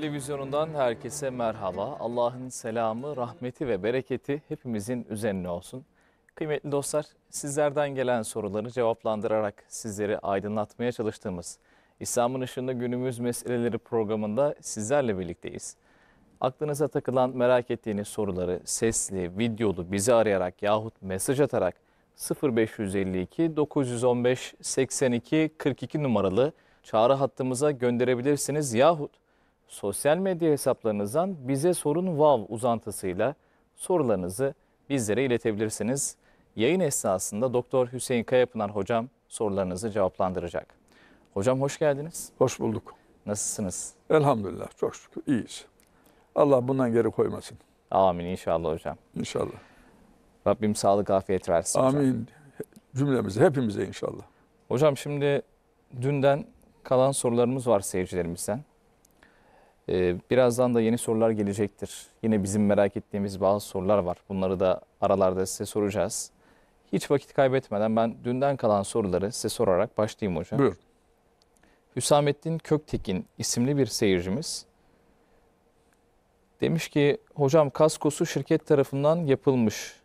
televizyonundan herkese merhaba. Allah'ın selamı, rahmeti ve bereketi hepimizin üzerine olsun. Kıymetli dostlar, sizlerden gelen soruları cevaplandırarak sizleri aydınlatmaya çalıştığımız İslam'ın ışığında günümüz meseleleri programında sizlerle birlikteyiz. Aklınıza takılan merak ettiğiniz soruları sesli, videolu bizi arayarak yahut mesaj atarak 0552 915 82 42 numaralı çağrı hattımıza gönderebilirsiniz yahut sosyal medya hesaplarınızdan bize sorun vav uzantısıyla sorularınızı bizlere iletebilirsiniz. Yayın esnasında Doktor Hüseyin Kayapınar hocam sorularınızı cevaplandıracak. Hocam hoş geldiniz. Hoş bulduk. Nasılsınız? Elhamdülillah çok şükür iyiyiz. Allah bundan geri koymasın. Amin inşallah hocam. İnşallah. Rabbim sağlık afiyet versin Amin. hocam. Cümlemize hepimize inşallah. Hocam şimdi dünden kalan sorularımız var seyircilerimizden. Ee, birazdan da yeni sorular gelecektir. Yine bizim merak ettiğimiz bazı sorular var. Bunları da aralarda size soracağız. Hiç vakit kaybetmeden ben dünden kalan soruları size sorarak başlayayım hocam. Buyur. Hüsamettin Köktekin isimli bir seyircimiz demiş ki hocam kaskosu şirket tarafından yapılmış.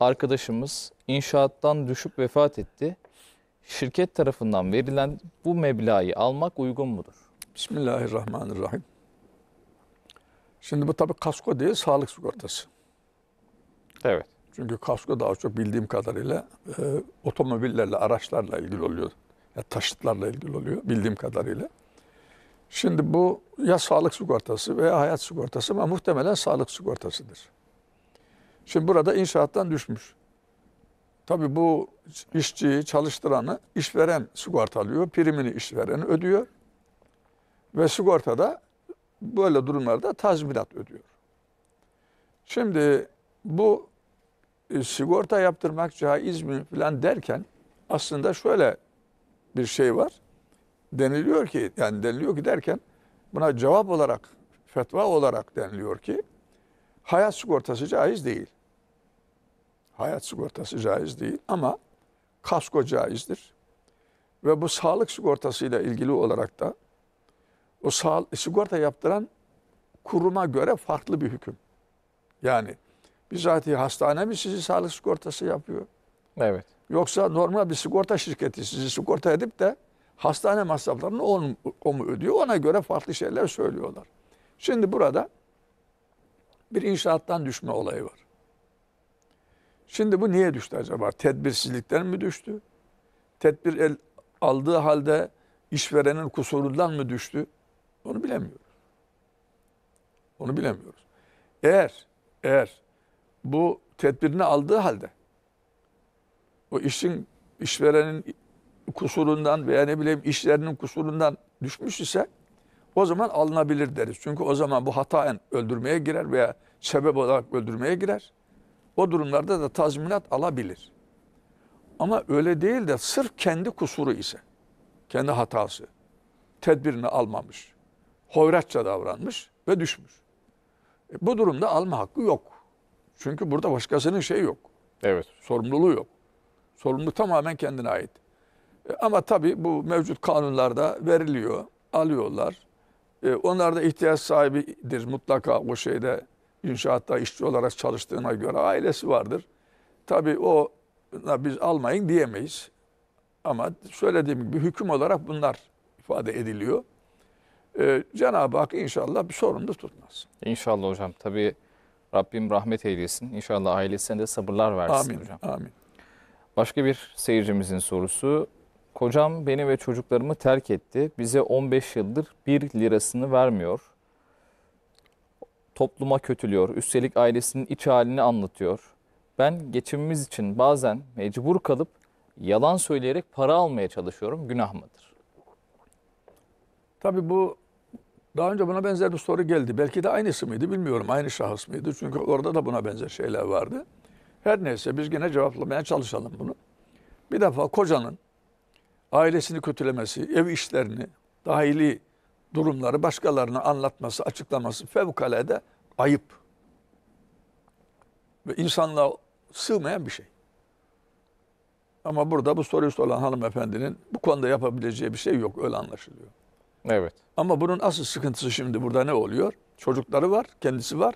Arkadaşımız inşaattan düşüp vefat etti. Şirket tarafından verilen bu meblağı almak uygun mudur? Bismillahirrahmanirrahim. Şimdi bu tabii kasko değil, sağlık sigortası. Evet. Çünkü kasko daha çok bildiğim kadarıyla e, otomobillerle, araçlarla ilgili oluyor. Ya taşıtlarla ilgili oluyor bildiğim kadarıyla. Şimdi bu ya sağlık sigortası veya hayat sigortası ama muhtemelen sağlık sigortasıdır. Şimdi burada inşaattan düşmüş. Tabii bu işçiyi, çalıştıranı işveren sigorta alıyor, Primini işveren ödüyor. Ve sigortada böyle durumlarda tazminat ödüyor. Şimdi bu e, sigorta yaptırmak caiz mi falan derken aslında şöyle bir şey var. Deniliyor ki yani deniliyor ki derken buna cevap olarak fetva olarak deniliyor ki hayat sigortası caiz değil. Hayat sigortası caiz değil ama kasko caizdir. Ve bu sağlık sigortasıyla ilgili olarak da o sağ, sigorta yaptıran kuruma göre farklı bir hüküm. Yani bizatihi hastane mi sizi sağlık sigortası yapıyor? Evet. Yoksa normal bir sigorta şirketi sizi sigorta edip de hastane masraflarını o, o mu ödüyor? Ona göre farklı şeyler söylüyorlar. Şimdi burada bir inşaattan düşme olayı var. Şimdi bu niye düştü acaba? Tedbirsizlikten mi düştü? Tedbir el, aldığı halde işverenin kusurundan mı düştü? Onu bilemiyoruz. Onu bilemiyoruz. Eğer eğer bu tedbirini aldığı halde o işin işverenin kusurundan veya ne bileyim işlerinin kusurundan düşmüş ise o zaman alınabilir deriz. Çünkü o zaman bu hataen öldürmeye girer veya sebep olarak öldürmeye girer. O durumlarda da tazminat alabilir. Ama öyle değil de sırf kendi kusuru ise, kendi hatası, tedbirini almamış, hoyratça davranmış ve düşmüş. E, bu durumda alma hakkı yok. Çünkü burada başkasının şeyi yok. Evet. Sorumluluğu yok. Sorumluluk tamamen kendine ait. E, ama tabii bu mevcut kanunlarda veriliyor, alıyorlar. E, onlar da ihtiyaç sahibidir mutlaka o şeyde inşaatta işçi olarak çalıştığına göre ailesi vardır. Tabii o biz almayın diyemeyiz. Ama söylediğim gibi hüküm olarak bunlar ifade ediliyor e, Cenab-ı Hak inşallah bir sorumlu tutmaz. İnşallah hocam. Tabii Rabbim rahmet eylesin. İnşallah ailesine de sabırlar versin amin, hocam. Amin. Başka bir seyircimizin sorusu. Kocam beni ve çocuklarımı terk etti. Bize 15 yıldır 1 lirasını vermiyor. Topluma kötülüyor. Üstelik ailesinin iç halini anlatıyor. Ben geçimimiz için bazen mecbur kalıp yalan söyleyerek para almaya çalışıyorum. Günah mıdır? Tabii bu daha önce buna benzer bir soru geldi. Belki de aynısı mıydı bilmiyorum. Aynı şahıs mıydı? Çünkü orada da buna benzer şeyler vardı. Her neyse biz gene cevaplamaya çalışalım bunu. Bir defa kocanın ailesini kötülemesi, ev işlerini, dahili durumları başkalarına anlatması, açıklaması fevkalade ayıp. Ve insanlığa sığmayan bir şey. Ama burada bu soruyu soran hanımefendinin bu konuda yapabileceği bir şey yok. Öyle anlaşılıyor. Evet. Ama bunun asıl sıkıntısı şimdi burada ne oluyor? Çocukları var, kendisi var.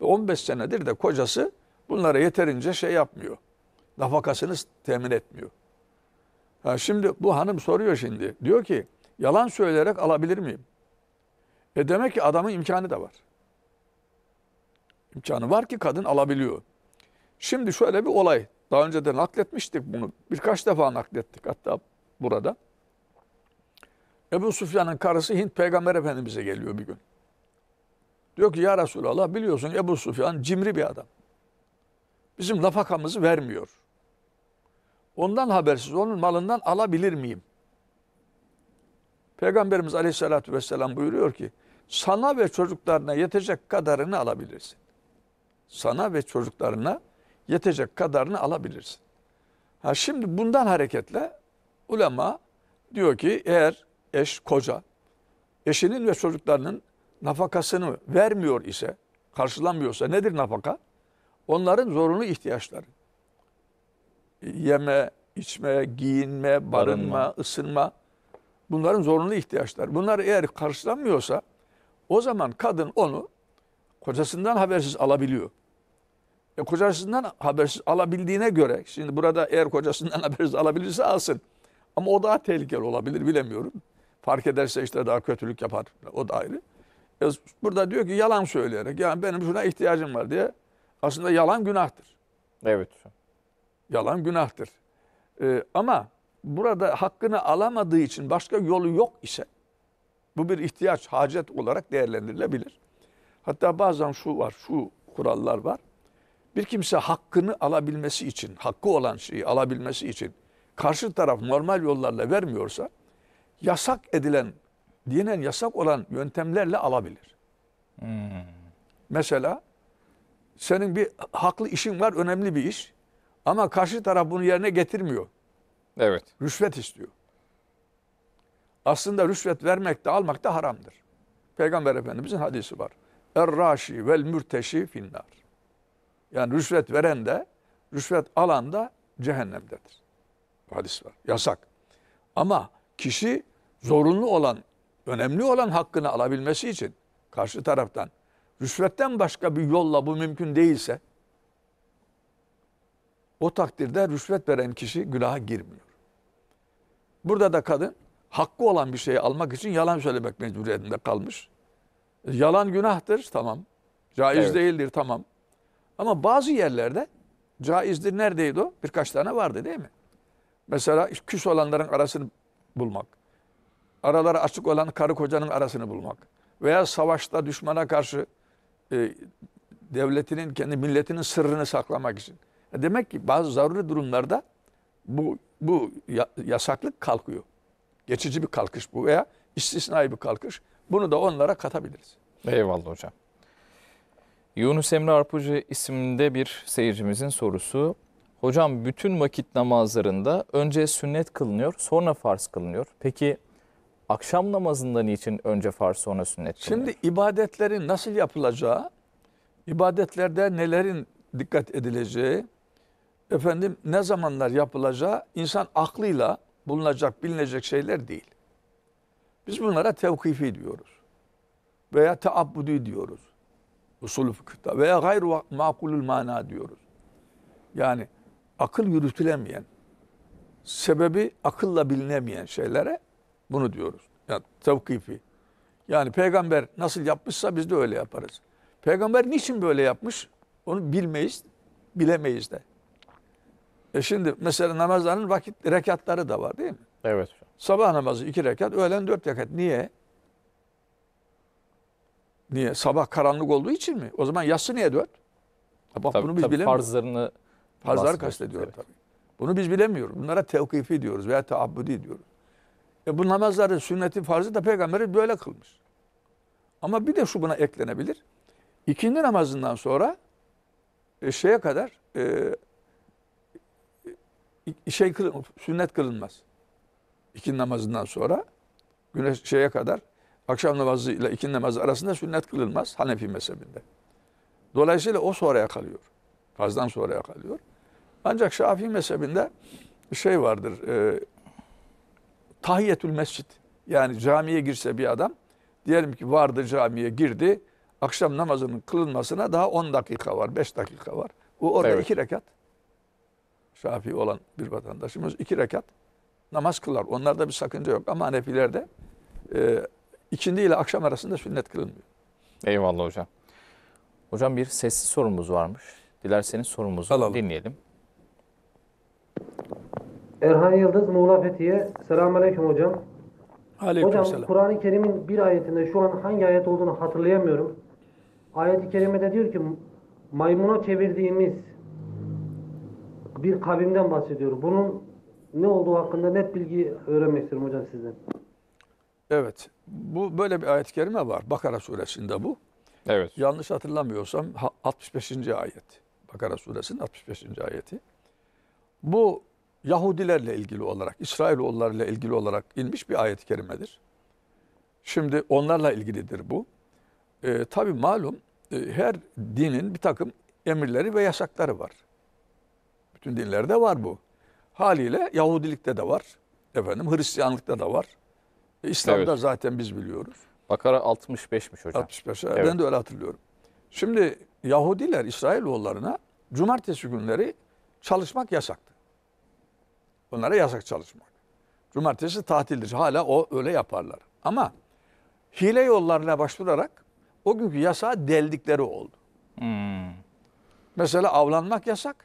Ve 15 senedir de kocası bunlara yeterince şey yapmıyor. Nafakasını temin etmiyor. Ha şimdi bu hanım soruyor şimdi. Diyor ki yalan söyleyerek alabilir miyim? E demek ki adamın imkanı da var. İmkanı var ki kadın alabiliyor. Şimdi şöyle bir olay. Daha önce de nakletmiştik bunu. Birkaç defa naklettik hatta burada. Ebu Sufyan'ın karısı Hint Peygamber Efendimiz'e geliyor bir gün. Diyor ki ya Resulallah biliyorsun Ebu Sufyan cimri bir adam. Bizim nafakamızı vermiyor. Ondan habersiz onun malından alabilir miyim? Peygamberimiz aleyhissalatü vesselam buyuruyor ki sana ve çocuklarına yetecek kadarını alabilirsin. Sana ve çocuklarına yetecek kadarını alabilirsin. Ha şimdi bundan hareketle ulema diyor ki eğer eş, koca eşinin ve çocuklarının nafakasını vermiyor ise, karşılanmıyorsa nedir nafaka? Onların zorunlu ihtiyaçları. Yeme, içme, giyinme, barınma, barınma. ısınma bunların zorunlu ihtiyaçları. Bunlar eğer karşılanmıyorsa o zaman kadın onu kocasından habersiz alabiliyor. E, kocasından habersiz alabildiğine göre, şimdi burada eğer kocasından habersiz alabilirse alsın. Ama o daha tehlikeli olabilir bilemiyorum. Fark ederse işte daha kötülük yapar. O da ayrı. E, burada diyor ki yalan söyleyerek. Yani benim şuna ihtiyacım var diye. Aslında yalan günahtır. Evet. Yalan günahtır. E, ama burada hakkını alamadığı için başka yolu yok ise bu bir ihtiyaç, hacet olarak değerlendirilebilir. Hatta bazen şu var, şu kurallar var. Bir kimse hakkını alabilmesi için, hakkı olan şeyi alabilmesi için karşı taraf normal yollarla vermiyorsa yasak edilen, dinen yasak olan yöntemlerle alabilir. Hmm. Mesela senin bir haklı işin var, önemli bir iş. Ama karşı taraf bunu yerine getirmiyor. Evet. Rüşvet istiyor. Aslında rüşvet vermek de almak da haramdır. Peygamber Efendimizin hadisi var. Er-raşi vel mürteşi finnar. Yani rüşvet veren de, rüşvet alan da cehennemdedir. Bu hadis var. Yasak. Ama kişi zorunlu olan, önemli olan hakkını alabilmesi için karşı taraftan rüşvetten başka bir yolla bu mümkün değilse o takdirde rüşvet veren kişi günaha girmiyor. Burada da kadın hakkı olan bir şeyi almak için yalan söylemek mecburiyetinde kalmış. E, yalan günahtır tamam. Caiz evet. değildir tamam. Ama bazı yerlerde caizdir neredeydi o? Birkaç tane vardı değil mi? Mesela küs olanların arasını bulmak. Araları açık olan karı kocanın arasını bulmak. Veya savaşta düşmana karşı e, devletinin, kendi milletinin sırrını saklamak için. E, demek ki bazı zaruri durumlarda bu, bu yasaklık kalkıyor. Geçici bir kalkış bu veya istisnai bir kalkış. Bunu da onlara katabiliriz. Eyvallah hocam. Yunus Emre Arpucu isimde bir seyircimizin sorusu. Hocam bütün vakit namazlarında önce sünnet kılınıyor, sonra farz kılınıyor. Peki akşam namazında niçin önce farz sonra sünnet kılınıyor? Şimdi ibadetlerin nasıl yapılacağı, ibadetlerde nelerin dikkat edileceği, efendim ne zamanlar yapılacağı insan aklıyla bulunacak, bilinecek şeyler değil. Biz bunlara tevkifi diyoruz. Veya teabbudi diyoruz. Usulü fıkıhta veya gayr makulul mana diyoruz. Yani akıl yürütülemeyen, sebebi akılla bilinemeyen şeylere bunu diyoruz. Yani tevkifi. Yani peygamber nasıl yapmışsa biz de öyle yaparız. Peygamber niçin böyle yapmış? Onu bilmeyiz, bilemeyiz de. E şimdi mesela namazların vakit rekatları da var değil mi? Evet. Sabah namazı iki rekat, öğlen dört rekat. Niye? Niye? Sabah karanlık olduğu için mi? O zaman yatsı niye dört? Bak tabii, bunu biz tabii bilemiyoruz. Farzlarını Farzları kastediyor evet. tabii. Bunu biz bilemiyoruz. Bunlara tevkifi diyoruz veya taabbudi diyoruz. E bu namazları, sünneti, farzı da peygamberi böyle kılmış. Ama bir de şu buna eklenebilir. İkindi namazından sonra e, şeye kadar e, şey kılın, sünnet kılınmaz. İkindi namazından sonra güneş şeye kadar akşam namazı ile ikindi namazı arasında sünnet kılınmaz Hanefi mezhebinde. Dolayısıyla o sonraya kalıyor. Fazdan sonraya kalıyor. Ancak Şafii mezhebinde şey vardır. E, tahiyyetül mescid. Yani camiye girse bir adam. Diyelim ki vardı camiye girdi. Akşam namazının kılınmasına daha 10 dakika var, 5 dakika var. Bu orada evet. iki rekat. Şafii olan bir vatandaşımız iki rekat namaz kılar. Onlarda bir sakınca yok. Ama Hanefilerde e, ikindi ile akşam arasında sünnet kılınmıyor. Eyvallah hocam. Hocam bir sessiz sorumuz varmış. Dilerseniz sorumuzu Alalım. dinleyelim. Erhan Yıldız, Muğla Fethiye. Selamun Aleyküm hocam. Aleyküm hocam Kur'an-ı Kerim'in bir ayetinde şu an hangi ayet olduğunu hatırlayamıyorum. Ayet-i Kerime'de diyor ki maymuna çevirdiğimiz bir kavimden bahsediyor. Bunun ne olduğu hakkında net bilgi öğrenmek istiyorum hocam sizden. Evet. Bu böyle bir ayet-i kerime var. Bakara suresinde bu. Evet. Yanlış hatırlamıyorsam 65. ayet. Bakara suresinin 65. ayeti. Bu Yahudilerle ilgili olarak, İsrailoğullarıyla ilgili olarak inmiş bir ayet-i kerimedir. Şimdi onlarla ilgilidir bu. E, ee, Tabi malum e, her dinin bir takım emirleri ve yasakları var. Bütün dinlerde var bu. Haliyle Yahudilikte de var. Efendim Hristiyanlıkta da var. E, İslam'da evet. zaten biz biliyoruz. Bakara 65'miş hocam. 65. Evet. Ben de öyle hatırlıyorum. Şimdi Yahudiler İsrailoğullarına cumartesi günleri çalışmak yasaktı. Onlara yasak çalışmak. Cumartesi tatildir. Hala o öyle yaparlar. Ama hile yollarına başvurarak o günkü yasağı deldikleri oldu. Hmm. Mesela avlanmak yasak.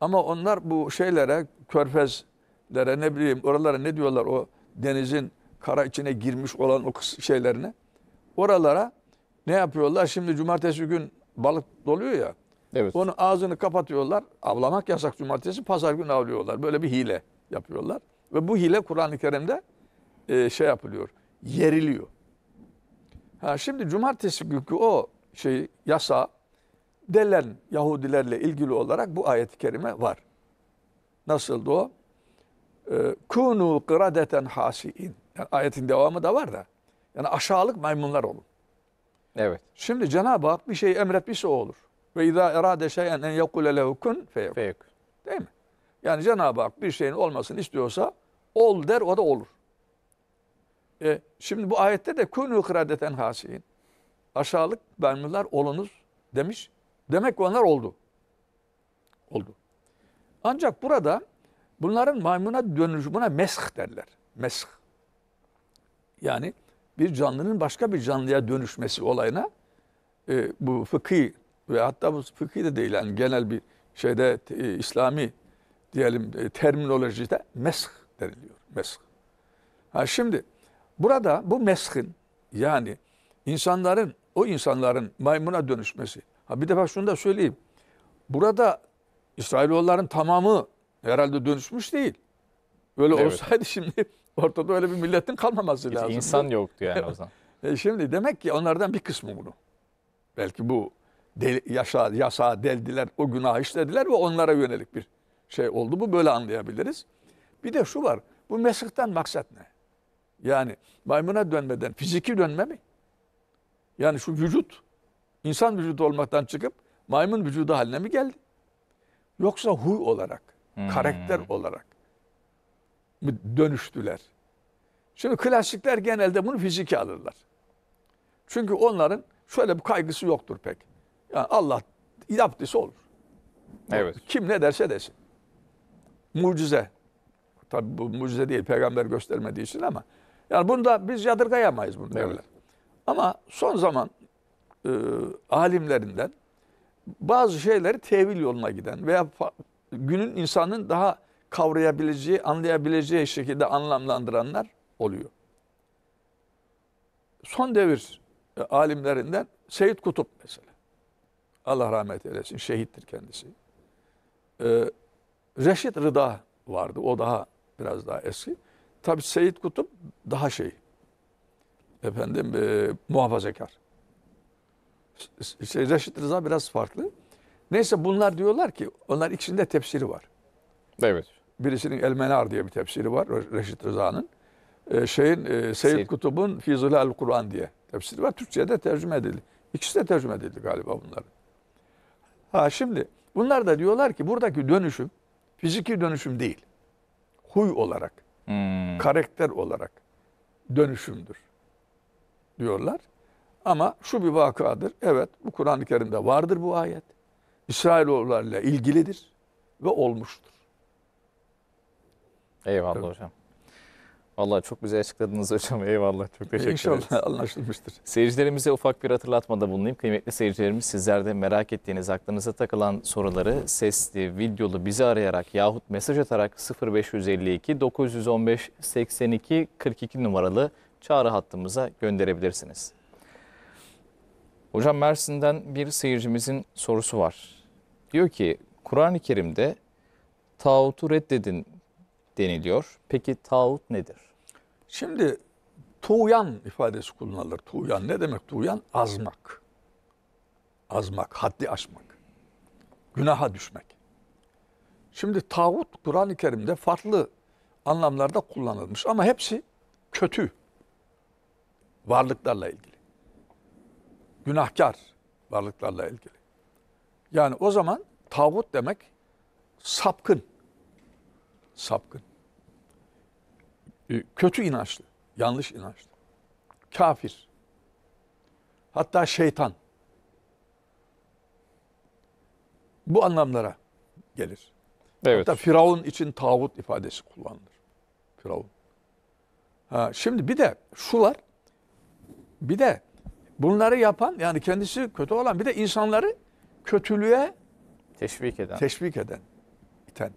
Ama onlar bu şeylere, körfezlere ne bileyim oralara ne diyorlar o denizin kara içine girmiş olan o şeylerine. Oralara ne yapıyorlar? Şimdi cumartesi gün balık doluyor ya. Evet. Onun ağzını kapatıyorlar. Avlamak yasak cumartesi. Pazar günü avlıyorlar. Böyle bir hile yapıyorlar. Ve bu hile Kur'an-ı Kerim'de e, şey yapılıyor, yeriliyor. Ha, şimdi cumartesi günkü o şey yasa delen Yahudilerle ilgili olarak bu ayet-i kerime var. Nasıldı o? Kunu e, kıradeten hasiin. Yani ayetin devamı da var da. Yani aşağılık maymunlar olun. Evet. Şimdi Cenab-ı Hak bir şey emretmişse o olur. Ve izâ erâde şeyen en yekule lehu kun feyekun. Değil mi? Yani Cenab-ı Hak bir şeyin olmasını istiyorsa ol der o da olur. E, şimdi bu ayette de kunu kradeten hasiyin. Aşağılık benliler olunuz demiş. Demek ki onlar oldu. Oldu. Ancak burada bunların maymuna dönüşü buna mesh derler. Mesh. Yani bir canlının başka bir canlıya dönüşmesi olayına e, bu fıkhi ve hatta bu fıkhi de değil yani genel bir şeyde e, İslami diyelim e, terminolojide mesh deniliyor. Mesh. Ha şimdi burada bu meshin yani insanların o insanların maymuna dönüşmesi. Ha bir defa şunu da söyleyeyim. Burada İsrailoğulların tamamı herhalde dönüşmüş değil. Böyle evet. olsaydı şimdi ortada öyle bir milletin kalmaması lazım. İnsan yoktu yani o zaman. E şimdi demek ki onlardan bir kısmı bunu. Belki bu del, yaşa, yasa deldiler, o günah işlediler ve onlara yönelik bir şey oldu. Bu böyle anlayabiliriz. Bir de şu var. Bu mesıktan maksat ne? Yani maymuna dönmeden fiziki dönme mi? Yani şu vücut insan vücudu olmaktan çıkıp maymun vücudu haline mi geldi? Yoksa huy olarak, hmm. karakter olarak mı dönüştüler? Şimdi klasikler genelde bunu fiziki alırlar. Çünkü onların şöyle bir kaygısı yoktur pek. Yani Allah yaptıysa olur. Evet. Kim ne derse desin. Mucize. Tabi bu mucize değil peygamber göstermediği için ama. Yani bunu da biz yadırgayamayız bunu evet. Ama son zaman e, alimlerinden bazı şeyleri tevil yoluna giden veya günün insanın daha kavrayabileceği, anlayabileceği şekilde anlamlandıranlar oluyor. Son devir e, alimlerinden Seyit Kutup mesela. Allah rahmet eylesin. Şehittir kendisi. Ee, Reşit Rıda vardı. O daha biraz daha eski. Tabii Seyit Kutup daha şey. Efendim e, muhafazakar. Şey, Reşit Rıza biraz farklı. Neyse bunlar diyorlar ki onlar ikisinde tefsiri var. Evet. Birisinin El Menar diye bir tefsiri var Reşit Rıza'nın. Ee, şeyin e, Kutup'un Fizul el Kur'an diye tefsiri var. Türkçe'de tercüme edildi. İkisi de tercüme edildi galiba bunların. Ha şimdi bunlar da diyorlar ki buradaki dönüşüm Fiziki dönüşüm değil. Huy olarak, hmm. karakter olarak dönüşümdür diyorlar. Ama şu bir vakadır. Evet bu Kur'an-ı Kerim'de vardır bu ayet. İsrailoğullarıyla ilgilidir ve olmuştur. Eyvallah evet. hocam. Valla çok güzel açıkladınız hocam. Eyvallah. Çok teşekkür ederiz. İnşallah anlaşılmıştır. Seyircilerimize ufak bir hatırlatmada bulunayım. Kıymetli seyircilerimiz sizlerde merak ettiğiniz, aklınıza takılan soruları sesli, videolu bizi arayarak yahut mesaj atarak 0552 915 82 42 numaralı çağrı hattımıza gönderebilirsiniz. Hocam Mersin'den bir seyircimizin sorusu var. Diyor ki Kur'an-ı Kerim'de tağutu reddedin deniliyor. Peki tağut nedir? Şimdi tuğyan ifadesi kullanılır. Tuğyan ne demek tuğyan? Azmak. Azmak, haddi aşmak. Günaha düşmek. Şimdi tağut Kur'an-ı Kerim'de farklı anlamlarda kullanılmış ama hepsi kötü varlıklarla ilgili. Günahkar varlıklarla ilgili. Yani o zaman tağut demek sapkın. Sapkın. Ee, kötü inançlı, yanlış inançlı, kafir, hatta şeytan bu anlamlara gelir. Evet. Hatta Firavun için tağut ifadesi kullanılır. Firavun. Ha, şimdi bir de şu var. Bir de bunları yapan yani kendisi kötü olan bir de insanları kötülüğe teşvik eden. Teşvik eden. iten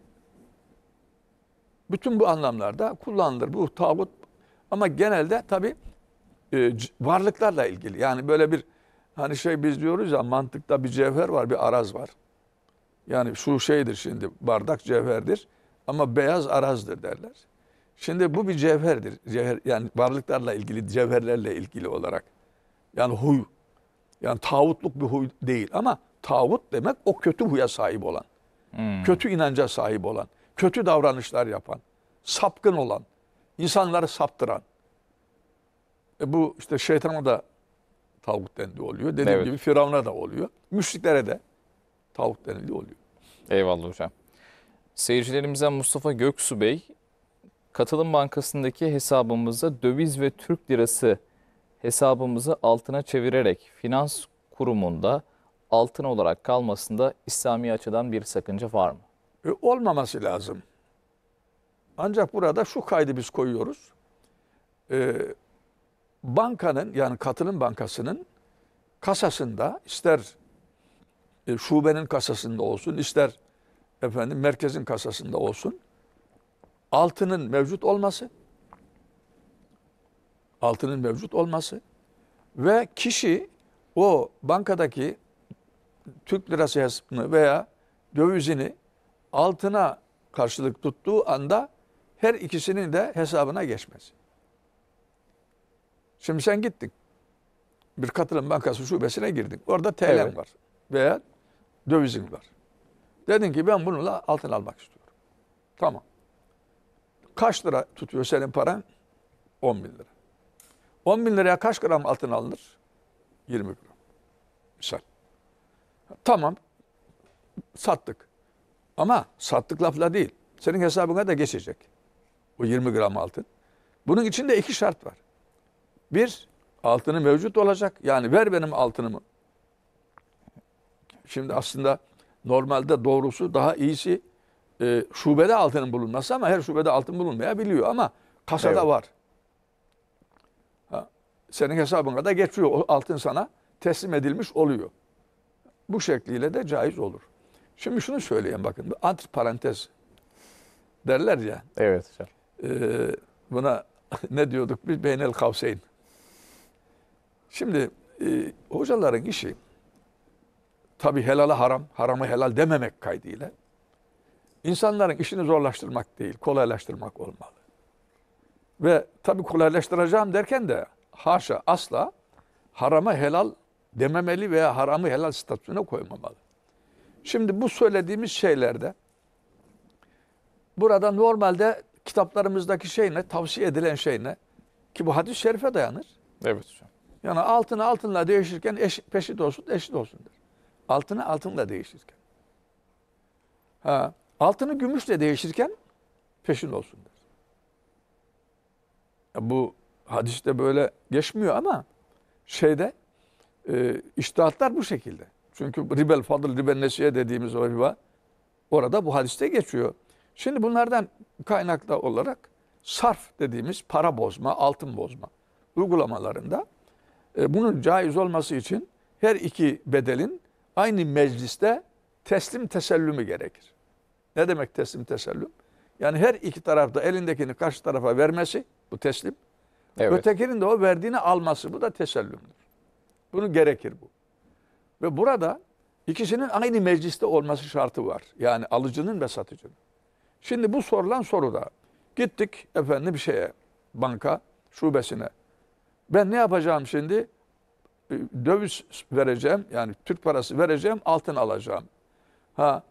bütün bu anlamlarda kullanılır. Bu tağut ama genelde tabi e, varlıklarla ilgili. Yani böyle bir hani şey biz diyoruz ya mantıkta bir cevher var bir araz var. Yani şu şeydir şimdi bardak cevherdir ama beyaz arazdır derler. Şimdi bu bir cevherdir. Cevher, yani varlıklarla ilgili, cevherlerle ilgili olarak. Yani huy. Yani tağutluk bir huy değil ama tağut demek o kötü huya sahip olan. Hmm. Kötü inanca sahip olan kötü davranışlar yapan, sapkın olan, insanları saptıran. E bu işte şeytana da tavuk dendi oluyor. Dediğim evet. gibi Firavun'a da oluyor. Müşriklere de tavuk denildi oluyor. Eyvallah hocam. Seyircilerimizden Mustafa Göksu Bey, Katılım Bankası'ndaki hesabımıza döviz ve Türk lirası hesabımızı altına çevirerek finans kurumunda altın olarak kalmasında İslami açıdan bir sakınca var mı? e, olmaması lazım. Ancak burada şu kaydı biz koyuyoruz. E, bankanın yani katılım bankasının kasasında ister e, şubenin kasasında olsun ister efendim merkezin kasasında olsun altının mevcut olması altının mevcut olması ve kişi o bankadaki Türk lirası hesabını veya dövizini altına karşılık tuttuğu anda her ikisinin de hesabına geçmez. Şimdi sen gittin. Bir katılım bankası şubesine girdin. Orada TL'm evet. var veya dövizin var. Dedin ki ben bununla altın almak istiyorum. Tamam. Kaç lira tutuyor senin paran? 10 bin lira. 10 bin liraya kaç gram altın alınır? 20 gram. Misal. Tamam. Sattık. Ama sattık lafla değil. Senin hesabına da geçecek. O 20 gram altın. Bunun için de iki şart var. Bir, altını mevcut olacak. Yani ver benim altınımı. Şimdi aslında normalde doğrusu daha iyisi e, şubede altının bulunması ama her şubede altın bulunmayabiliyor ama kasada evet. var. Ha, senin hesabına da geçiyor. O altın sana teslim edilmiş oluyor. Bu şekliyle de caiz olur. Şimdi şunu söyleyeyim bakın. Antre parantez derler ya. Evet hocam. E, buna ne diyorduk biz? Beynel kavseyn. Şimdi e, hocaların işi tabi helala haram, haramı helal dememek kaydıyla insanların işini zorlaştırmak değil, kolaylaştırmak olmalı. Ve tabi kolaylaştıracağım derken de haşa asla harama helal dememeli veya haramı helal statüsüne koymamalı. Şimdi bu söylediğimiz şeylerde burada normalde kitaplarımızdaki şey ne? Tavsiye edilen şey ne? Ki bu hadis-i şerife dayanır. Evet hocam. Yani altını altınla değişirken eş, peşit olsun, eşit olsun der. Altını altınla değişirken. Ha, altını gümüşle değişirken peşin olsun der. Ya bu hadiste böyle geçmiyor ama şeyde e, iştihatlar bu şekilde. Çünkü ribel fadıl, ribel nesiye dediğimiz o riba orada bu hadiste geçiyor. Şimdi bunlardan kaynaklı olarak sarf dediğimiz para bozma, altın bozma uygulamalarında e, bunun caiz olması için her iki bedelin aynı mecliste teslim tesellümü gerekir. Ne demek teslim tesellüm? Yani her iki tarafta elindekini karşı tarafa vermesi bu teslim. Evet. Ötekinin de o verdiğini alması bu da tesellümdür. Bunu gerekir bu. Ve burada ikisinin aynı mecliste olması şartı var. Yani alıcının ve satıcının. Şimdi bu sorulan soruda gittik efendim bir şeye banka şubesine. Ben ne yapacağım şimdi? E, döviz vereceğim yani Türk parası vereceğim altın alacağım. Ha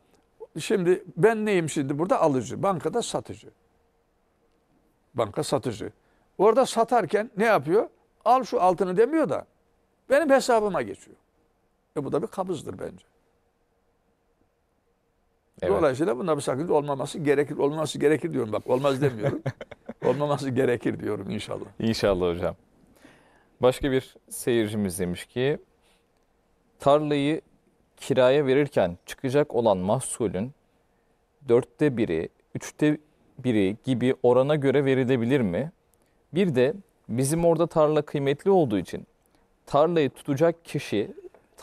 şimdi ben neyim şimdi burada alıcı bankada satıcı. Banka satıcı. Orada satarken ne yapıyor? Al şu altını demiyor da benim hesabıma geçiyor. E bu da bir kabızdır bence. Evet. Dolayısıyla bunda bir sakınca olmaması gerekir. Olmaması gerekir diyorum bak. Olmaz demiyorum. olmaması gerekir diyorum inşallah. İnşallah hocam. Başka bir seyircimiz demiş ki tarlayı kiraya verirken çıkacak olan mahsulün dörtte biri, üçte biri gibi orana göre verilebilir mi? Bir de bizim orada tarla kıymetli olduğu için tarlayı tutacak kişi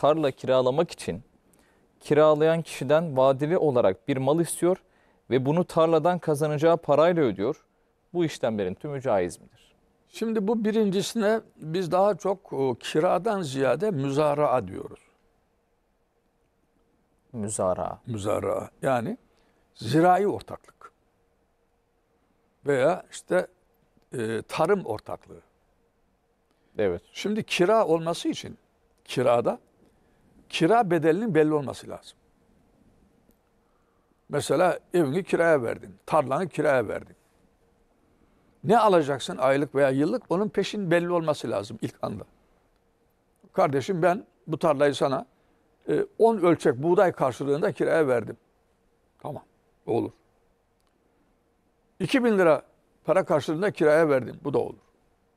tarla kiralamak için kiralayan kişiden vadeli olarak bir mal istiyor ve bunu tarladan kazanacağı parayla ödüyor. Bu işlemlerin tümü caiz midir? Şimdi bu birincisine biz daha çok e, kiradan ziyade müzara'a diyoruz. Müzara'a. Müzara'a yani zirai ortaklık veya işte e, tarım ortaklığı. Evet. Şimdi kira olması için kirada kira bedelinin belli olması lazım. Mesela evini kiraya verdin, tarlanı kiraya verdin. Ne alacaksın aylık veya yıllık onun peşin belli olması lazım ilk anda. Kardeşim ben bu tarlayı sana 10 e, ölçek buğday karşılığında kiraya verdim. Tamam olur. 2000 lira para karşılığında kiraya verdim. Bu da olur.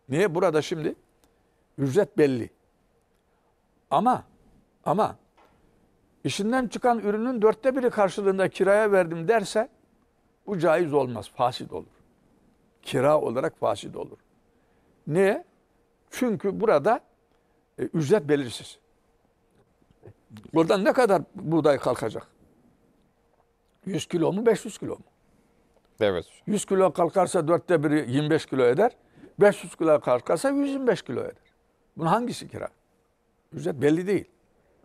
Niye? Burada şimdi ücret belli. Ama ama işinden çıkan ürünün dörtte biri karşılığında kiraya verdim derse bu caiz olmaz, fasit olur. Kira olarak fasit olur. Niye? Çünkü burada e, ücret belirsiz. Buradan ne kadar buğday kalkacak? 100 kilo mu 500 kilo mu? Evet. 100 kilo kalkarsa dörtte biri 25 kilo eder. 500 kilo kalkarsa 125 kilo eder. Bunun hangisi kira? Ücret belli değil.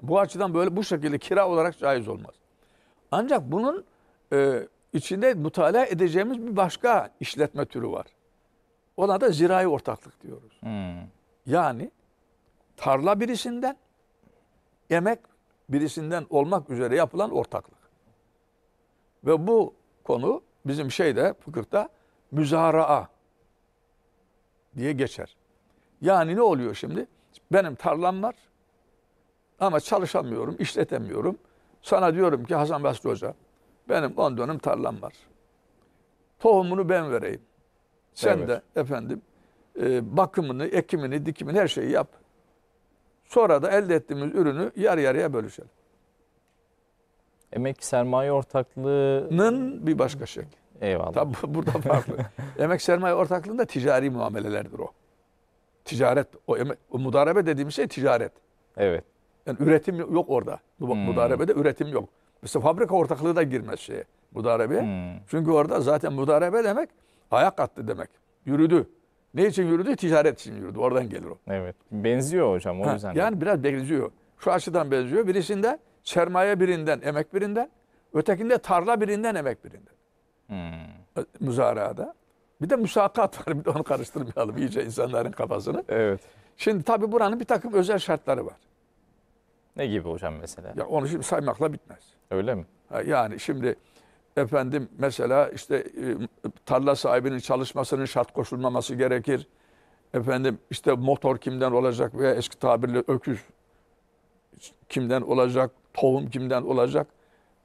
Bu açıdan böyle bu şekilde kira olarak caiz olmaz. Ancak bunun e, içinde mutala edeceğimiz bir başka işletme türü var. Ona da zirai ortaklık diyoruz. Hmm. Yani tarla birisinden, emek birisinden olmak üzere yapılan ortaklık. Ve bu konu bizim şeyde fıkıhta müzaraa diye geçer. Yani ne oluyor şimdi? Benim tarlam var. Ama çalışamıyorum, işletemiyorum. Sana diyorum ki Hasan Basri Hoca, benim 10 dönüm tarlam var. Tohumunu ben vereyim. Sen evet. de efendim e, bakımını, ekimini, dikimini her şeyi yap. Sonra da elde ettiğimiz ürünü yarı yarıya bölüşelim. Emek sermaye ortaklığının bir başka şey. Eyvallah. Tabii burada farklı. emek sermaye ortaklığında ticari muamelelerdir o. Ticaret, o, emek, o mudarebe dediğimiz şey ticaret. Evet. Yani üretim yok orada. Hmm. Mudarebede üretim yok. Mesela fabrika ortaklığı da girmez şeye. Mudarebe. Hmm. Çünkü orada zaten mudarebe demek ayak attı demek. Yürüdü. Ne için yürüdü? Ticaret için yürüdü. Oradan gelir o. Evet. Benziyor hocam o ha, yüzden. Yani de. biraz benziyor. Şu açıdan benziyor. Birisinde sermaye birinden, emek birinden. Ötekinde tarla birinden, emek birinden. Hmm. E, Muzara'da. Bir de müsakat var. Bir de onu karıştırmayalım iyice insanların kafasını. Evet. Şimdi tabii buranın bir takım özel şartları var. Ne gibi hocam mesela? Ya onu şimdi saymakla bitmez. Öyle mi? Yani şimdi efendim mesela işte e, tarla sahibinin çalışmasının şart koşulmaması gerekir. Efendim işte motor kimden olacak veya eski tabirle öküz kimden olacak, tohum kimden olacak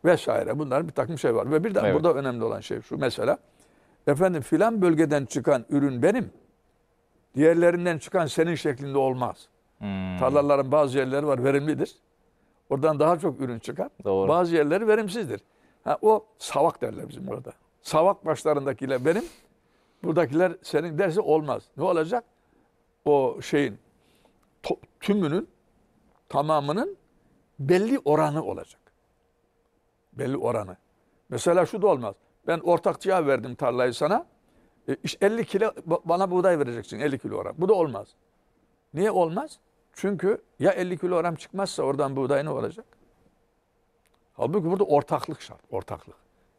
vesaire. Bunların bir takım şey var. Ve bir de evet. burada önemli olan şey şu mesela efendim filan bölgeden çıkan ürün benim. Diğerlerinden çıkan senin şeklinde olmaz. Hmm. Tarlaların bazı yerleri var verimlidir. Oradan daha çok ürün çıkar. Doğru. Bazı yerleri verimsizdir. Ha, o savak derler bizim burada. Savak başlarındakiler benim, buradakiler senin dersi olmaz. Ne olacak? O şeyin tümünün tamamının belli oranı olacak. Belli oranı. Mesela şu da olmaz. Ben ortakçıya verdim tarlayı sana. 50 e, kilo bana buğday vereceksin 50 kilo oran. Bu da olmaz. Niye olmaz? Çünkü ya 50 kilogram çıkmazsa oradan buğday ne olacak? Halbuki burada ortaklık şart, ortaklık.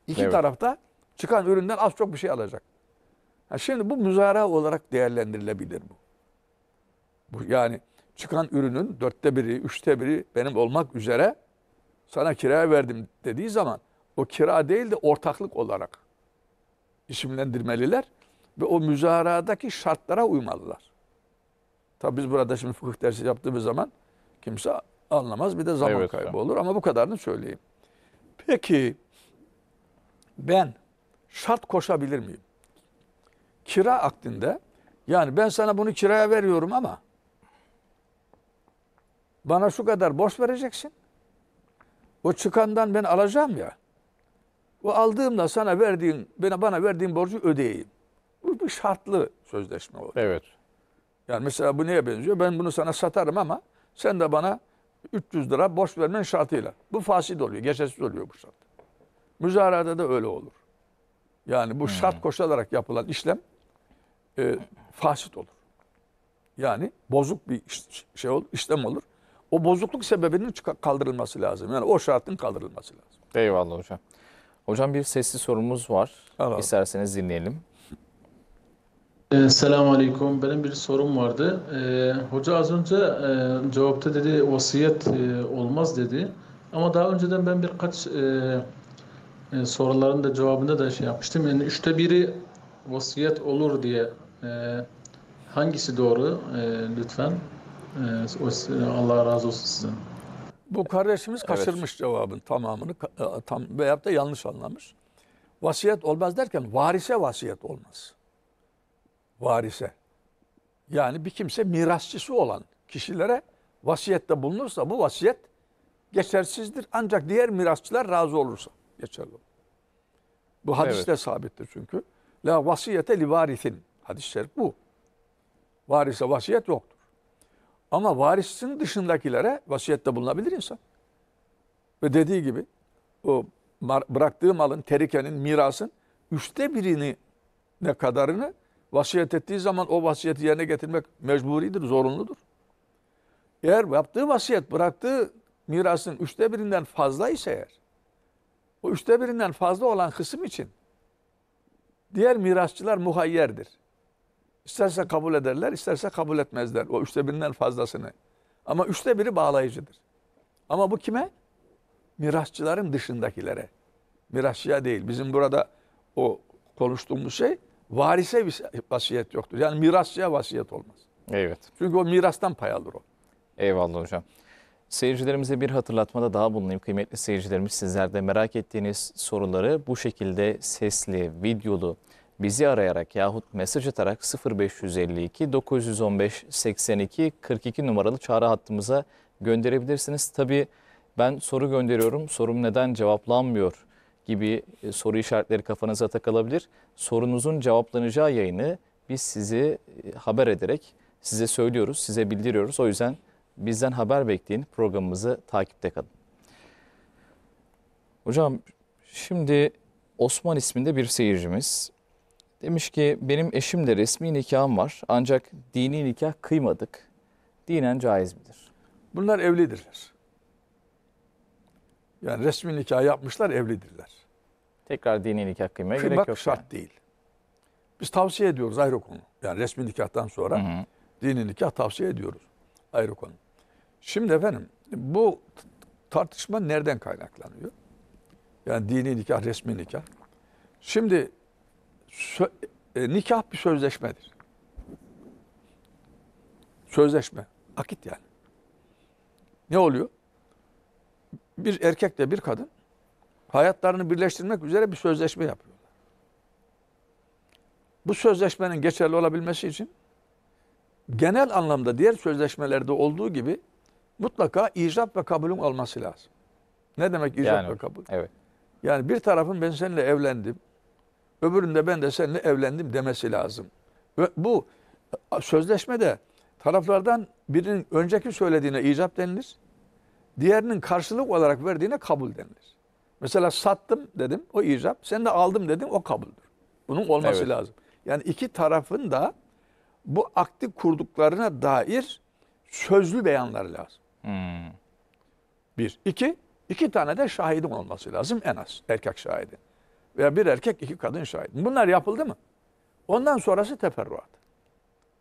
İki evet. tarafta çıkan üründen az çok bir şey alacak. Ha şimdi bu müzara olarak değerlendirilebilir bu. bu. Yani çıkan ürünün dörtte biri, üçte biri benim olmak üzere sana kira verdim dediği zaman o kira değil de ortaklık olarak isimlendirmeliler ve o müzaradaki şartlara uymalılar. Tabi biz burada şimdi fıkıh dersi yaptığımız zaman kimse anlamaz. Bir de zaman evet, kaybı olur. Ama bu kadarını söyleyeyim. Peki ben şart koşabilir miyim? Kira akdinde yani ben sana bunu kiraya veriyorum ama bana şu kadar borç vereceksin. O çıkandan ben alacağım ya. O aldığımda sana verdiğin, bana, bana verdiğin borcu ödeyeyim. Bu bir şartlı sözleşme olur. Evet. Yani mesela bu neye benziyor? Ben bunu sana satarım ama sen de bana 300 lira borç vermen şartıyla. Bu fasit oluyor, geçersiz oluyor bu şart. Müzarada da öyle olur. Yani bu hmm. şart koşularak yapılan işlem e, fasit olur. Yani bozuk bir şey olur, işlem olur. O bozukluk sebebinin kaldırılması lazım. Yani o şartın kaldırılması lazım. Eyvallah hocam. Hocam bir sesli sorumuz var. Alalım. İsterseniz dinleyelim. Ee, Selamun Aleyküm. Benim bir sorum vardı. Ee, hoca az önce e, cevapta dedi vasiyet e, olmaz dedi. Ama daha önceden ben birkaç e, e, soruların da cevabında da şey yapmıştım. Yani üçte biri vasiyet olur diye e, hangisi doğru e, lütfen? E, e Allah razı olsun sizden. Bu kardeşimiz kaçırmış evet. cevabın tamamını e, tam veya da yanlış anlamış. Vasiyet olmaz derken varise vasiyet olmaz varise. Yani bir kimse mirasçısı olan kişilere vasiyette bulunursa bu vasiyet geçersizdir. Ancak diğer mirasçılar razı olursa geçerli Bu hadiste evet. sabittir çünkü. La vasiyete li varisin. Hadis-i şerif bu. Varise vasiyet yoktur. Ama varisin dışındakilere vasiyette bulunabilir insan. Ve dediği gibi o bıraktığı malın, terikenin, mirasın üçte birini ne kadarını vasiyet ettiği zaman o vasiyeti yerine getirmek mecburidir, zorunludur. Eğer yaptığı vasiyet bıraktığı mirasın üçte birinden fazla ise eğer, o üçte birinden fazla olan kısım için diğer mirasçılar muhayyerdir. İsterse kabul ederler, isterse kabul etmezler o üçte birinden fazlasını. Ama üçte biri bağlayıcıdır. Ama bu kime? Mirasçıların dışındakilere. Mirasçıya değil. Bizim burada o konuştuğumuz şey Varise vasiyet yoktur. Yani mirasçıya vasiyet olmaz. Evet. Çünkü o mirastan pay alır o. Eyvallah hocam. Seyircilerimize bir hatırlatmada daha bulunayım. Kıymetli seyircilerimiz sizler de merak ettiğiniz soruları bu şekilde sesli, videolu bizi arayarak yahut mesaj atarak 0552 915 82 42 numaralı çağrı hattımıza gönderebilirsiniz. Tabii ben soru gönderiyorum. Sorum neden cevaplanmıyor? gibi e, soru işaretleri kafanıza takılabilir. Sorunuzun cevaplanacağı yayını biz sizi e, haber ederek size söylüyoruz, size bildiriyoruz. O yüzden bizden haber bekleyin, programımızı takipte kalın. Hocam şimdi Osman isminde bir seyircimiz demiş ki benim eşimle resmi nikahım var ancak dini nikah kıymadık. Dinen caiz midir? Bunlar evlidirler. Yani resmi nikah yapmışlar evlidirler. Tekrar dini nikah kıymaya Kıymak gerek yok. şart yani. değil. Biz tavsiye ediyoruz ayrı konu. Yani resmi nikahtan sonra hı hı. dini nikah tavsiye ediyoruz. Ayrı konu. Şimdi efendim bu tartışma nereden kaynaklanıyor? Yani dini nikah, resmi nikah. Şimdi e, nikah bir sözleşmedir. Sözleşme, akit yani. Ne oluyor? bir erkekle bir kadın hayatlarını birleştirmek üzere bir sözleşme yapıyorlar. Bu sözleşmenin geçerli olabilmesi için genel anlamda diğer sözleşmelerde olduğu gibi mutlaka icap ve kabulün olması lazım. Ne demek icap yani, ve kabul? Evet. Yani bir tarafın ben seninle evlendim, öbüründe ben de seninle evlendim demesi lazım. Ve bu e, sözleşmede taraflardan birinin önceki söylediğine icap denilir diğerinin karşılık olarak verdiğine kabul denilir. Mesela sattım dedim o icap. Sen de aldım dedim o kabuldür. Bunun olması evet. lazım. Yani iki tarafın da bu akti kurduklarına dair sözlü beyanlar lazım. Hmm. Bir. iki iki tane de şahidin olması lazım en az. Erkek şahidi. Veya bir erkek iki kadın şahidi. Bunlar yapıldı mı? Ondan sonrası teferruat.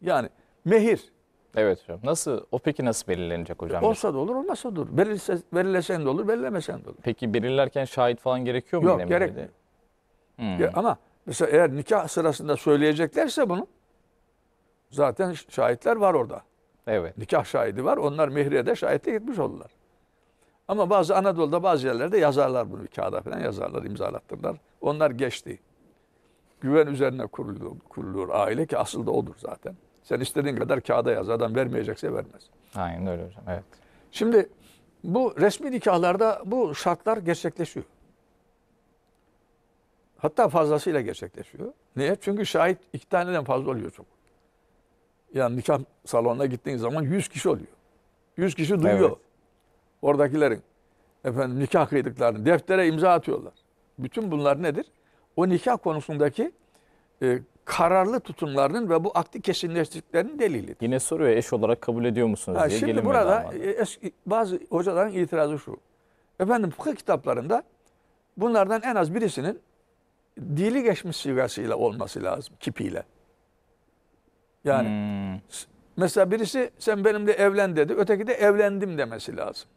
Yani mehir Evet hocam. Nasıl o peki nasıl belirlenecek hocam? Olsa da olur, olmasa da olur. Belirse, belirlesen de olur, belirlemesen de olur. Peki belirlerken şahit falan gerekiyor mu? Yok gerek. Hmm. Ya, ama mesela eğer nikah sırasında söyleyeceklerse bunu zaten şahitler var orada. Evet. Nikah şahidi var. Onlar mihriye de şahitlik etmiş oldular. Ama bazı Anadolu'da bazı yerlerde yazarlar bunu. Kağıda falan yazarlar, imzalattırlar. Onlar geçti. Güven üzerine kurulur, kurulur aile ki asıl da odur zaten. Sen istediğin kadar kağıda yaz. Adam vermeyecekse vermez. Aynen öyle hocam. Evet. Şimdi bu resmi nikahlarda bu şartlar gerçekleşiyor. Hatta fazlasıyla gerçekleşiyor. Niye? Çünkü şahit iki taneden fazla oluyor çok. Yani nikah salonuna gittiğin zaman yüz kişi oluyor. Yüz kişi duyuyor. Evet. Oradakilerin efendim nikah kıydıklarını deftere imza atıyorlar. Bütün bunlar nedir? O nikah konusundaki e, kararlı tutumlarının ve bu akdi kesinleştirdiklerinin delilidir. Yine soruyor eş olarak kabul ediyor musunuz ha, diye Şimdi burada e, eski, bazı hocaların itirazı şu. Efendim fıkıh kitaplarında bunlardan en az birisinin dili geçmiş sigasıyla olması lazım kipiyle. Yani hmm. mesela birisi sen benimle evlen dedi. Öteki de evlendim demesi lazım.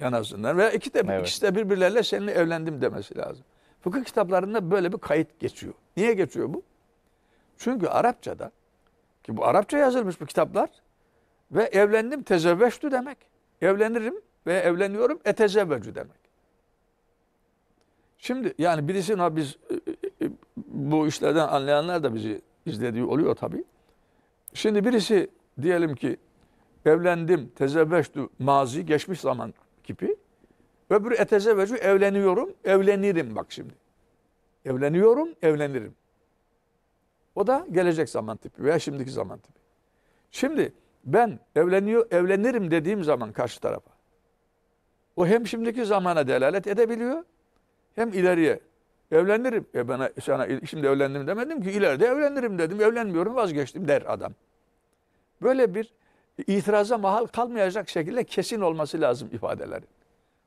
En azından. Veya iki de, evet. ikisi de birbirleriyle seninle evlendim demesi lazım. Fıkıh kitaplarında böyle bir kayıt geçiyor. Niye geçiyor bu? Çünkü Arapçada ki bu Arapça yazılmış bu kitaplar ve evlendim tezevveştü demek. Evlenirim ve evleniyorum etezevvecü demek. Şimdi yani birisi ha biz e, e, e, bu işlerden anlayanlar da bizi izlediği oluyor tabii. Şimdi birisi diyelim ki evlendim, tezevveştü, mazi, geçmiş zaman gibi. Öbürü etezevvecü evleniyorum, evlenirim bak şimdi. Evleniyorum, evlenirim. O da gelecek zaman tipi veya şimdiki zaman tipi. Şimdi ben evleniyor, evlenirim dediğim zaman karşı tarafa. O hem şimdiki zamana delalet edebiliyor hem ileriye. Evlenirim. E bana sana şimdi evlendim demedim ki ileride evlenirim dedim. Evlenmiyorum vazgeçtim der adam. Böyle bir itiraza mahal kalmayacak şekilde kesin olması lazım ifadeleri.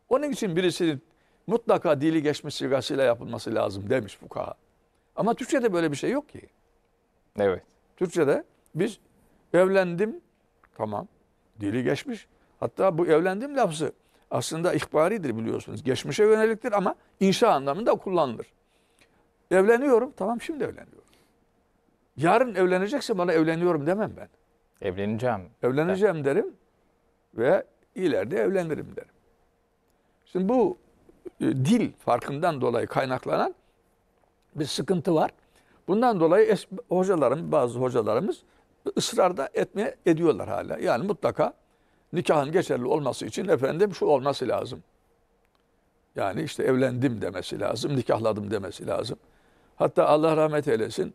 Onun için birisinin mutlaka dili geçmiş sigasıyla yapılması lazım demiş bu fukaha. Ama Türkçe'de böyle bir şey yok ki. Evet. Türkçe'de biz evlendim tamam dili geçmiş. Hatta bu evlendim lafzı aslında ihbaridir biliyorsunuz. Geçmişe yöneliktir ama inşa anlamında kullanılır. Evleniyorum tamam şimdi evleniyorum. Yarın evlenecekse bana evleniyorum demem ben. Evleneceğim. Evleneceğim ben. derim ve ileride evlenirim derim. Şimdi bu e, dil farkından dolayı kaynaklanan bir sıkıntı var. Bundan dolayı hocalarım, bazı hocalarımız ısrarda da etmeye ediyorlar hala. Yani mutlaka nikahın geçerli olması için efendim şu olması lazım. Yani işte evlendim demesi lazım, nikahladım demesi lazım. Hatta Allah rahmet eylesin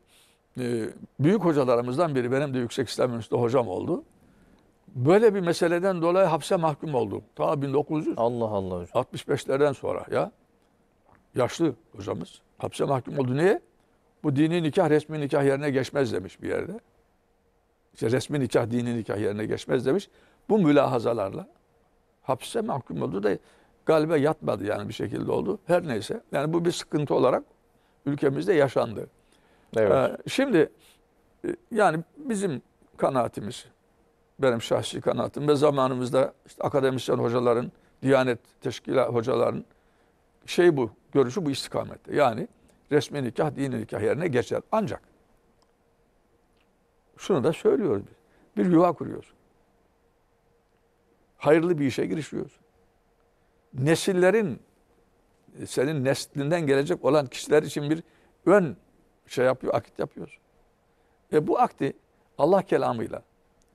e, büyük hocalarımızdan biri benim de Yüksek İslam Üniversitesi hocam oldu. Böyle bir meseleden dolayı hapse mahkum oldum. Ta 1965'lerden sonra ya. Yaşlı hocamız. Hapse mahkum oldu. Niye? Bu dini nikah resmi nikah yerine geçmez demiş bir yerde. İşte resmi nikah dini nikah yerine geçmez demiş. Bu mülahazalarla hapse mahkum oldu da galiba yatmadı yani bir şekilde oldu. Her neyse. Yani bu bir sıkıntı olarak ülkemizde yaşandı. Evet. Ee, şimdi e, yani bizim kanaatimiz benim şahsi kanaatim ve zamanımızda işte akademisyen hocaların, Diyanet teşkila hocaların şey bu, görüşü bu istikamette. Yani resmi nikah dini nikah yerine geçer. Ancak şunu da söylüyoruz biz. Bir yuva kuruyoruz. Hayırlı bir işe girişiyoruz. Nesillerin senin neslinden gelecek olan kişiler için bir ön şey yapıyor, akit yapıyoruz. Ve bu akti Allah kelamıyla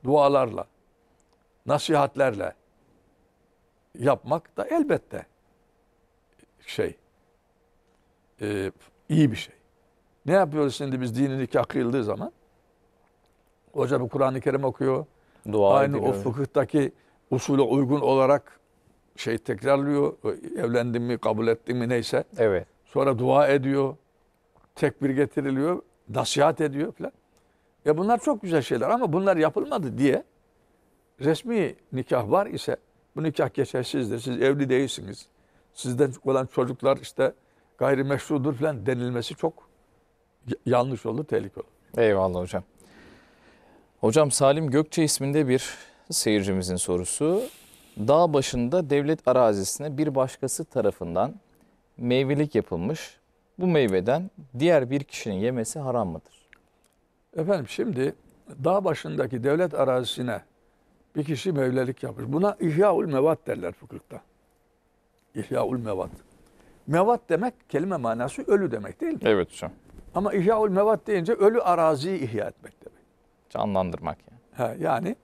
dualarla, nasihatlerle yapmak da elbette şey, e, iyi bir şey. Ne yapıyoruz şimdi biz dinin iki akıldığı zaman? Hoca bir Kur'an-ı Kerim okuyor. Dua Aynı ediliyor. o fıkıhtaki usule uygun olarak şey tekrarlıyor. Evlendim mi, kabul ettim mi neyse. Evet. Sonra dua ediyor. Tekbir getiriliyor. Nasihat ediyor falan. Ya bunlar çok güzel şeyler ama bunlar yapılmadı diye resmi nikah var ise bu nikah geçersizdir. Siz evli değilsiniz. Sizden olan çocuklar işte gayrimeşrudur falan denilmesi çok yanlış oldu, tehlikeli Eyvallah hocam. Hocam Salim Gökçe isminde bir seyircimizin sorusu. Dağ başında devlet arazisine bir başkası tarafından meyvelik yapılmış. Bu meyveden diğer bir kişinin yemesi haram mıdır? Efendim şimdi dağ başındaki devlet arazisine bir kişi mevlelik yapmış. Buna ihyaul mevat derler fıkıhta. İhyaul mevat. Mevat demek kelime manası ölü demek değil mi? Evet hocam. Ama ihyaul mevat deyince ölü araziyi ihya etmek demek. Canlandırmak yani. Ha, yani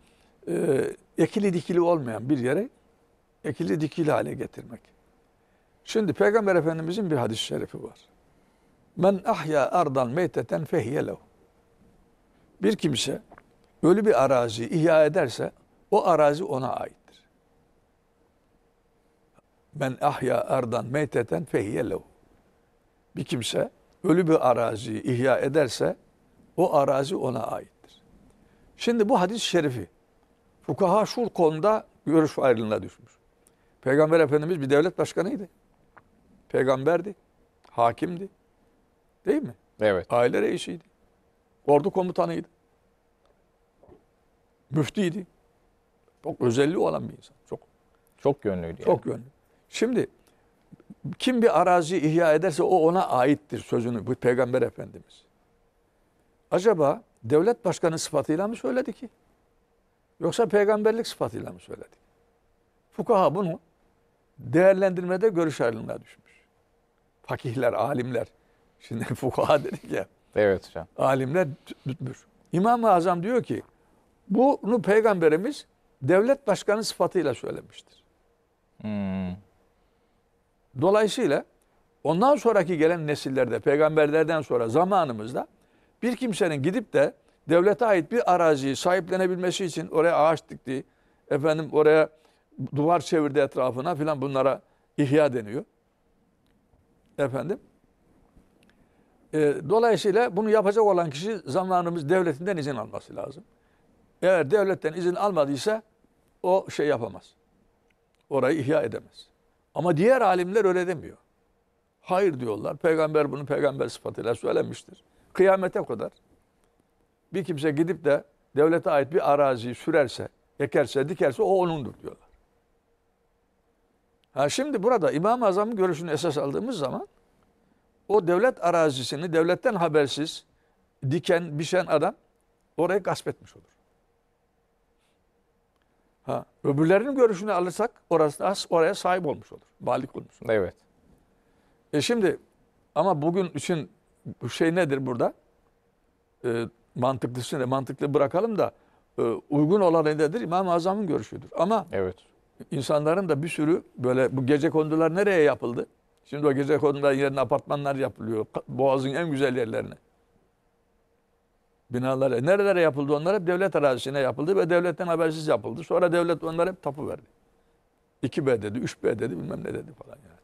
e, ekili dikili olmayan bir yere ekili dikili hale getirmek. Şimdi Peygamber Efendimizin bir hadis-i şerifi var. Men ahya ardan meyteten fehye lehu bir kimse ölü bir arazi ihya ederse o arazi ona aittir. Ben ahya ardan meyteten fehiye lehu. Bir kimse ölü bir arazi ihya ederse o arazi ona aittir. Şimdi bu hadis-i şerifi fukaha şu konuda görüş ayrılığına düşmüş. Peygamber Efendimiz bir devlet başkanıydı. Peygamberdi. Hakimdi. Değil mi? Evet. Aile reisiydi. Ordu komutanıydı. Müftüydü. Çok özelliği olan bir insan. Çok çok yönlüydü. Çok yönlü. Şimdi kim bir arazi ihya ederse o ona aittir sözünü bu peygamber efendimiz. Acaba devlet başkanı sıfatıyla mı söyledi ki? Yoksa peygamberlik sıfatıyla mı söyledi? Fukaha bunu değerlendirmede görüş ayrılığına düşmüş. Fakihler, alimler. Şimdi fukaha dedik ya. Evet hocam. Alimler dütmür. İmam-ı Azam diyor ki bunu peygamberimiz devlet başkanı sıfatıyla söylemiştir. Hmm. Dolayısıyla ondan sonraki gelen nesillerde peygamberlerden sonra zamanımızda bir kimsenin gidip de devlete ait bir araziyi sahiplenebilmesi için oraya ağaç dikti, efendim oraya duvar çevirdi etrafına filan bunlara ihya deniyor. Efendim e, dolayısıyla bunu yapacak olan kişi zamanımız devletinden izin alması lazım. Eğer devletten izin almadıysa o şey yapamaz. Orayı ihya edemez. Ama diğer alimler öyle demiyor. Hayır diyorlar. Peygamber bunu peygamber sıfatıyla söylemiştir. Kıyamete kadar bir kimse gidip de devlete ait bir araziyi sürerse, ekerse, dikerse o onundur diyorlar. Ha şimdi burada İmam-ı Azam'ın görüşünü esas aldığımız zaman o devlet arazisini devletten habersiz diken, biçen adam orayı gasp etmiş olur. Ha, öbürlerinin görüşünü alırsak orası, oraya sahip olmuş olur. Malik olmuş olur. Evet. E şimdi ama bugün için şey nedir burada? E, mantıklısını mantıklı bırakalım da e, uygun olan nedir? İmam-ı Azam'ın görüşüdür. Ama evet. insanların da bir sürü böyle bu gece kondular nereye yapıldı? Şimdi o gece konuda yerine apartmanlar yapılıyor. Boğaz'ın en güzel yerlerine. Binalara. Nerelere yapıldı onlar? Hep devlet arazisine yapıldı ve devletten habersiz yapıldı. Sonra devlet onlara hep tapu verdi. 2B dedi, 3B dedi, bilmem ne dedi falan yani.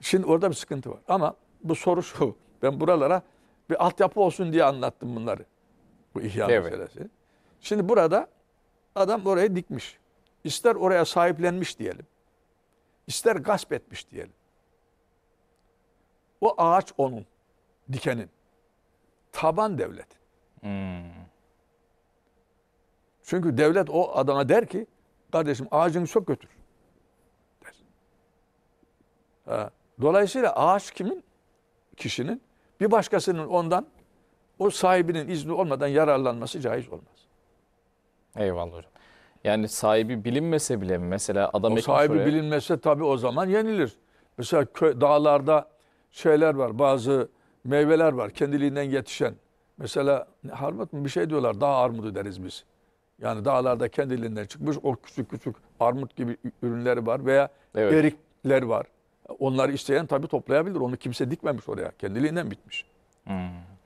Şimdi orada bir sıkıntı var. Ama bu soru şu. Ben buralara bir altyapı olsun diye anlattım bunları. Bu ihya evet. meselesi. Şimdi burada adam oraya dikmiş. İster oraya sahiplenmiş diyelim. İster gasp etmiş diyelim. O ağaç onun. Dikenin. Taban devlet. Hmm. Çünkü devlet o adama der ki kardeşim ağacını çok götür. Der. Ha. Dolayısıyla ağaç kimin? Kişinin. Bir başkasının ondan o sahibinin izni olmadan yararlanması caiz olmaz. Eyvallah hocam. Yani sahibi bilinmese bile Mesela adam o sahibi oraya... bilinmese tabii o zaman yenilir. Mesela köy, dağlarda şeyler var. Bazı meyveler var kendiliğinden yetişen. Mesela armut mu bir şey diyorlar. Dağ armudu deriz biz. Yani dağlarda kendiliğinden çıkmış o küçük küçük armut gibi ürünleri var veya evet. erikler var. Onları isteyen tabii toplayabilir. Onu kimse dikmemiş oraya. Kendiliğinden bitmiş. Hmm.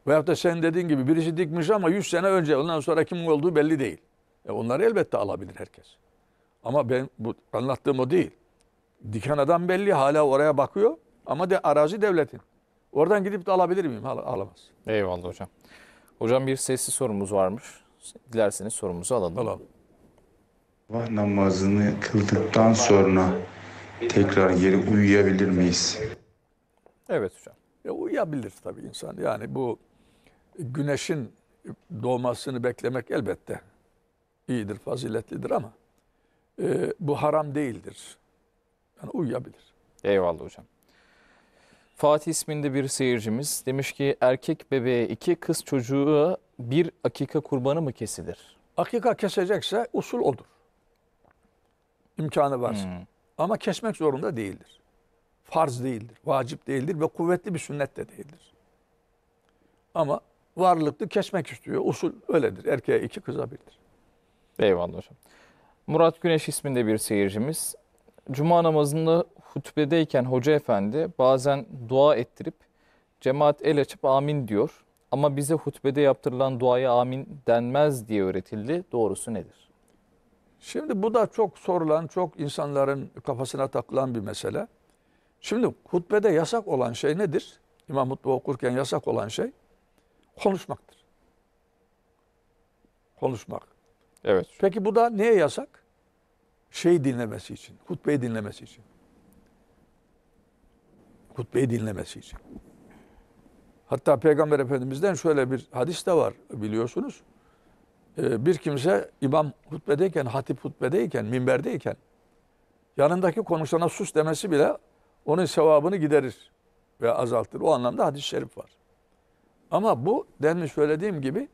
Veyahut da sen dediğin gibi birisi dikmiş ama 100 sene önce ondan sonra kim olduğu belli değil. E onları elbette alabilir herkes. Ama ben bu anlattığım o değil. Diken adam belli hala oraya bakıyor. Ama de, arazi devletin. Oradan gidip de alabilir miyim? Al, alamaz. Eyvallah hocam. Hocam bir sesli sorumuz varmış. Dilerseniz sorumuzu alalım. Alalım. Sabah namazını kıldıktan sonra tekrar geri uyuyabilir miyiz? Evet hocam. Ya uyuyabilir tabii insan. Yani bu güneşin doğmasını beklemek elbette iyidir, faziletlidir ama e, bu haram değildir. Yani uyuyabilir. Eyvallah hocam. Fatih isminde bir seyircimiz demiş ki erkek bebeğe iki kız çocuğu bir akika kurbanı mı kesilir? Akika kesecekse usul odur. İmkanı varsa. Hmm. Ama kesmek zorunda değildir. Farz değildir, vacip değildir ve kuvvetli bir sünnet de değildir. Ama varlıklı kesmek istiyor. Usul öyledir. Erkeğe iki kıza birdir. Eyvallah hocam. Murat Güneş isminde bir seyircimiz. Cuma namazında hutbedeyken hoca efendi bazen dua ettirip cemaat el açıp amin diyor. Ama bize hutbede yaptırılan duaya amin denmez diye öğretildi. Doğrusu nedir? Şimdi bu da çok sorulan, çok insanların kafasına takılan bir mesele. Şimdi hutbede yasak olan şey nedir? İmam hutbe okurken yasak olan şey konuşmaktır. Konuşmak. Evet. Peki bu da neye yasak? şey dinlemesi için, hutbeyi dinlemesi için. Hutbeyi dinlemesi için. Hatta Peygamber Efendimiz'den şöyle bir hadis de var biliyorsunuz. Ee, bir kimse imam hutbedeyken, hatip hutbedeyken, minberdeyken yanındaki konuşana sus demesi bile onun sevabını giderir ve azaltır. O anlamda hadis-i şerif var. Ama bu denli söylediğim gibi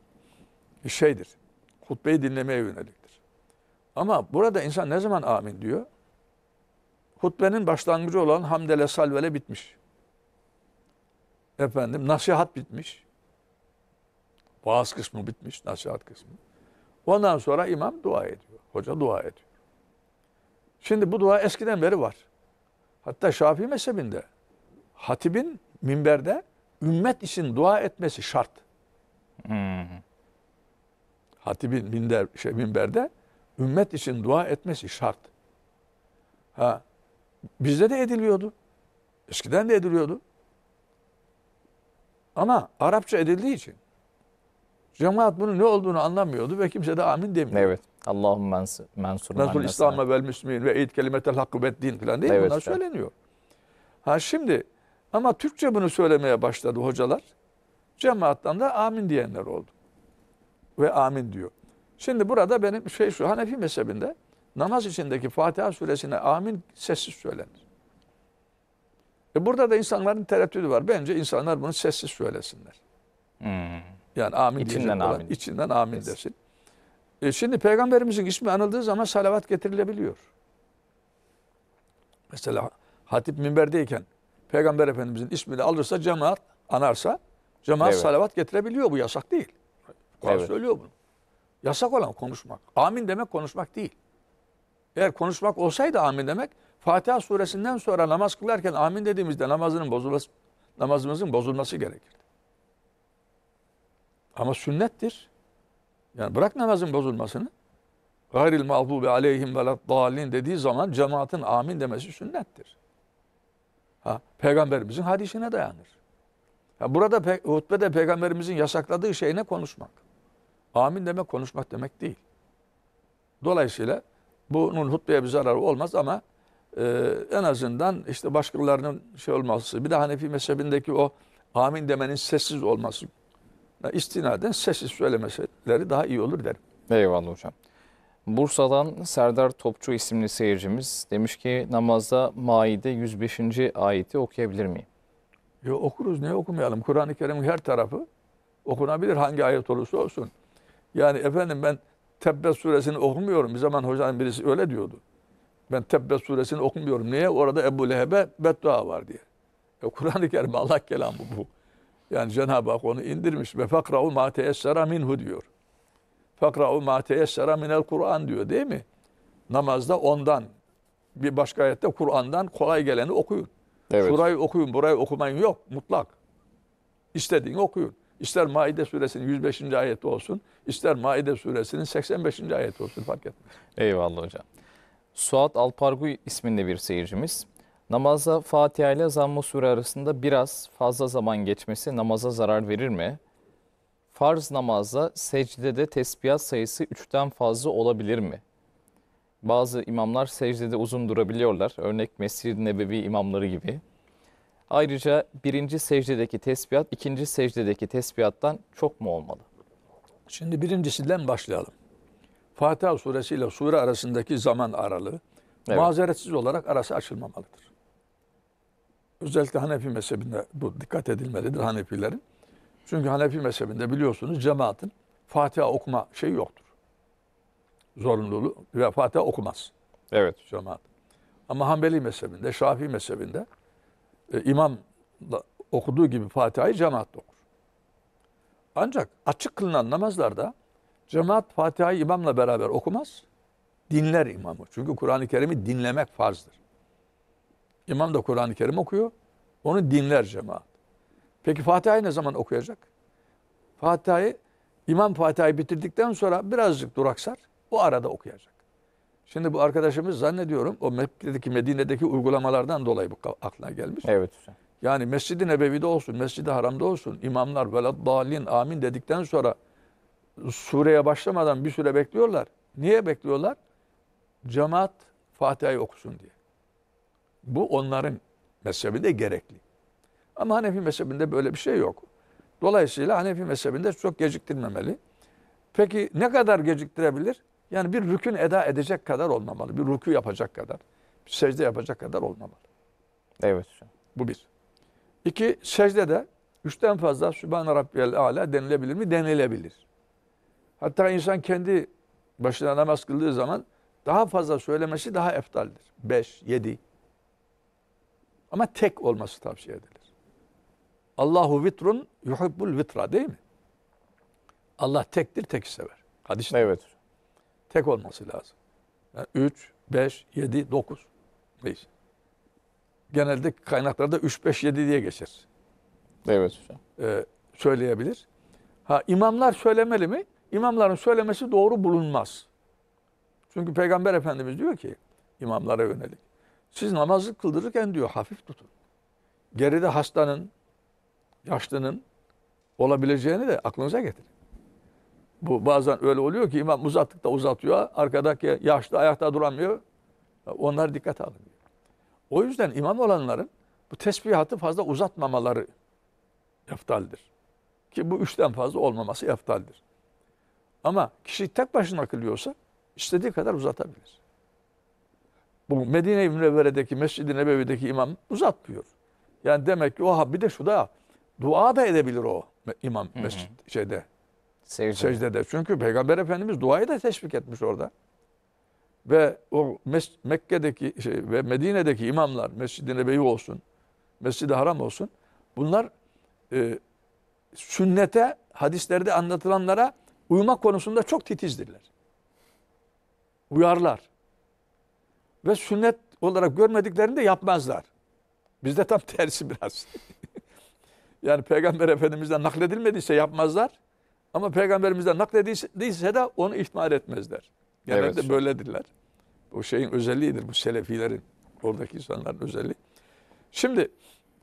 şeydir. Hutbeyi dinlemeye yönelik. Ama burada insan ne zaman amin diyor? Hutbenin başlangıcı olan hamdele salvele bitmiş. Efendim nasihat bitmiş. Vaaz kısmı bitmiş, nasihat kısmı. Ondan sonra imam dua ediyor. Hoca dua ediyor. Şimdi bu dua eskiden beri var. Hatta Şafii mezhebinde hatibin minberde ümmet için dua etmesi şart. Hmm. Hatibin minber, şey, minberde Ümmet için dua etmesi şart. Ha, bizde de ediliyordu. Eskiden de ediliyordu. Ama Arapça edildiği için cemaat bunun ne olduğunu anlamıyordu ve kimse de amin demiyordu. Evet. Allahum mensur. Mensul İslam'a vel müslümin ve eğit kelimetel hakkı beddin falan değil evet, Bunlar işte. söyleniyor. Ha şimdi ama Türkçe bunu söylemeye başladı hocalar. Cemaattan da amin diyenler oldu. Ve amin diyor. Şimdi burada benim şey şu Hanefi mezhebinde namaz içindeki Fatiha suresine amin sessiz söylenir. E burada da insanların tereddüdü var. Bence insanlar bunu sessiz söylesinler. Hmm. Yani amin içinden amin. Olan, içinden amin yes. desin. E şimdi peygamberimizin ismi anıldığı zaman salavat getirilebiliyor. Mesela hatip minberdeyken peygamber efendimizin ismini alırsa cemaat anarsa cemaat evet. salavat getirebiliyor. Bu yasak değil. Kur'an evet. söylüyor bunu. Yasak olan konuşmak. Amin demek konuşmak değil. Eğer konuşmak olsaydı amin demek Fatiha suresinden sonra namaz kılarken amin dediğimizde namazının bozulması, namazımızın bozulması gerekirdi. Ama sünnettir. Yani bırak namazın bozulmasını. Gayril mağdubi aleyhim dalin dediği zaman cemaatin amin demesi sünnettir. Ha, peygamberimizin hadisine dayanır. Ya burada pe hutbede peygamberimizin yasakladığı şey ne konuşmak? Amin demek konuşmak demek değil. Dolayısıyla bunun hutbeye bir zararı olmaz ama e, en azından işte başkalarının şey olması, bir de Hanefi mezhebindeki o amin demenin sessiz olması e, istinaden sessiz söylemeseleri daha iyi olur derim. Eyvallah hocam. Bursa'dan Serdar Topçu isimli seyircimiz demiş ki namazda Maide 105. ayeti okuyabilir miyim? Yo, okuruz niye okumayalım? Kur'an-ı Kerim'in her tarafı okunabilir hangi ayet olursa olsun. Yani efendim ben Tebbe suresini okumuyorum. Bir zaman hocanın birisi öyle diyordu. Ben Tebbe suresini okumuyorum. Niye? Orada Ebu Leheb'e beddua var diye. E Kur'an-ı Kerim Allah kelamı bu. Yani Cenab-ı Hak onu indirmiş. Ve fakra'u ma teessera minhu diyor. Fakra'u ma teessera minel Kur'an diyor değil mi? Namazda ondan. Bir başka ayette Kur'an'dan kolay geleni okuyun. Evet. Şurayı okuyun, burayı okumayın yok. Mutlak. İstediğini okuyun. İster Maide suresinin 105. ayeti olsun, ister Maide suresinin 85. ayeti olsun fark etmez. Eyvallah hocam. Suat Alpargu isminde bir seyircimiz. Namaza Fatiha ile Zamm-ı Sure arasında biraz fazla zaman geçmesi namaza zarar verir mi? Farz namazda secdede tesbihat sayısı 3'ten fazla olabilir mi? Bazı imamlar secdede uzun durabiliyorlar. Örnek Mescid-i Nebevi imamları gibi. Ayrıca birinci secdedeki tesbihat, ikinci secdedeki tesbihattan çok mu olmalı? Şimdi birincisinden başlayalım. Fatiha suresi ile sure arasındaki zaman aralığı evet. mazeretsiz olarak arası açılmamalıdır. Özellikle Hanefi mezhebinde bu dikkat edilmelidir Hanefilerin. Çünkü Hanefi mezhebinde biliyorsunuz cemaatin Fatiha okuma şeyi yoktur. Zorunluluğu ve Fatiha okumaz. Evet. Cemaat. Ama Hanbeli mezhebinde, Şafii mezhebinde e, imam da okuduğu gibi Fatiha'yı cemaat okur. Ancak açık kılınan namazlarda cemaat Fatiha'yı imamla beraber okumaz. Dinler imamı. Çünkü Kur'an-ı Kerim'i dinlemek farzdır. İmam da Kur'an-ı Kerim okuyor. Onu dinler cemaat. Peki Fatiha'yı ne zaman okuyacak? Fatiha'yı imam Fatiha'yı bitirdikten sonra birazcık duraksar. O arada okuyacak. Şimdi bu arkadaşımız zannediyorum o Mekke'deki Medine'deki uygulamalardan dolayı bu aklına gelmiş. Evet hocam. Yani Mescid-i Nebevi'de olsun, Mescid-i Haram'da olsun imamlar velad dalin amin dedikten sonra sureye başlamadan bir süre bekliyorlar. Niye bekliyorlar? Cemaat Fatiha'yı okusun diye. Bu onların mezhebinde gerekli. Ama Hanefi mezhebinde böyle bir şey yok. Dolayısıyla Hanefi mezhebinde çok geciktirmemeli. Peki ne kadar geciktirebilir? Yani bir rükün eda edecek kadar olmamalı. Bir rükü yapacak kadar, bir secde yapacak kadar olmamalı. Evet. Bu bir. İki, secdede üçten fazla Sübhane Rabbiyel Ala denilebilir mi? Denilebilir. Hatta insan kendi başına namaz kıldığı zaman daha fazla söylemesi daha eftaldir. Beş, yedi. Ama tek olması tavsiye edilir. Allahu vitrun yuhibbul vitra değil mi? Allah tektir, tek sever. Hadis. Evet. Tek olması lazım. Yani 3, 5, 7, 9. Neyse. Genelde kaynaklarda 3, 5, 7 diye geçer. Evet hocam. Ee, söyleyebilir. Ha imamlar söylemeli mi? İmamların söylemesi doğru bulunmaz. Çünkü Peygamber Efendimiz diyor ki imamlara yönelik. Siz namazı kıldırırken diyor hafif tutun. Geride hastanın, yaşlının olabileceğini de aklınıza getirin. Bu bazen öyle oluyor ki imam uzattık da uzatıyor. Arkadaki yaşlı ayakta duramıyor. Onlar dikkat alın. O yüzden imam olanların bu tesbihatı fazla uzatmamaları eftaldir. Ki bu üçten fazla olmaması eftaldir. Ama kişi tek başına kılıyorsa istediği kadar uzatabilir. Bu Medine-i Münevvere'deki, Mescid-i Nebevi'deki imam uzatmıyor. Yani demek ki oha bir de şu da dua da edebilir o imam mescid, şeyde Secdede. secdede. Çünkü Peygamber Efendimiz duayı da teşvik etmiş orada. Ve o Mekke'deki şey, ve Medine'deki imamlar, Mescid-i Nebevi olsun, Mescid-i Haram olsun, bunlar e, sünnete, hadislerde anlatılanlara uymak konusunda çok titizdirler. Uyarlar. Ve sünnet olarak görmediklerini de yapmazlar. Bizde tam tersi biraz. yani Peygamber Efendimiz'den nakledilmediyse yapmazlar. Ama peygamberimizden naklediyse de onu ihmal etmezler. Genelde evet. böyledirler. O şeyin özelliğidir bu selefilerin. Oradaki insanların özelliği. Şimdi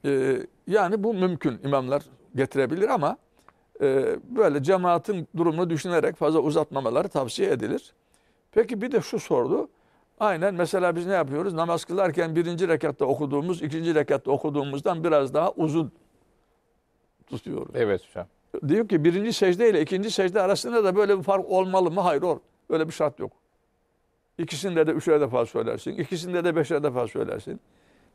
e, yani bu mümkün imamlar getirebilir ama e, böyle cemaatin durumunu düşünerek fazla uzatmamaları tavsiye edilir. Peki bir de şu sordu. Aynen mesela biz ne yapıyoruz? Namaz kılarken birinci rekatta okuduğumuz, ikinci rekatta okuduğumuzdan biraz daha uzun tutuyoruz. Evet hocam diyor ki birinci secde ile ikinci secde arasında da böyle bir fark olmalı mı? Hayır olur. Öyle bir şart yok. İkisinde de üçer defa söylersin. ikisinde de beşer defa söylersin.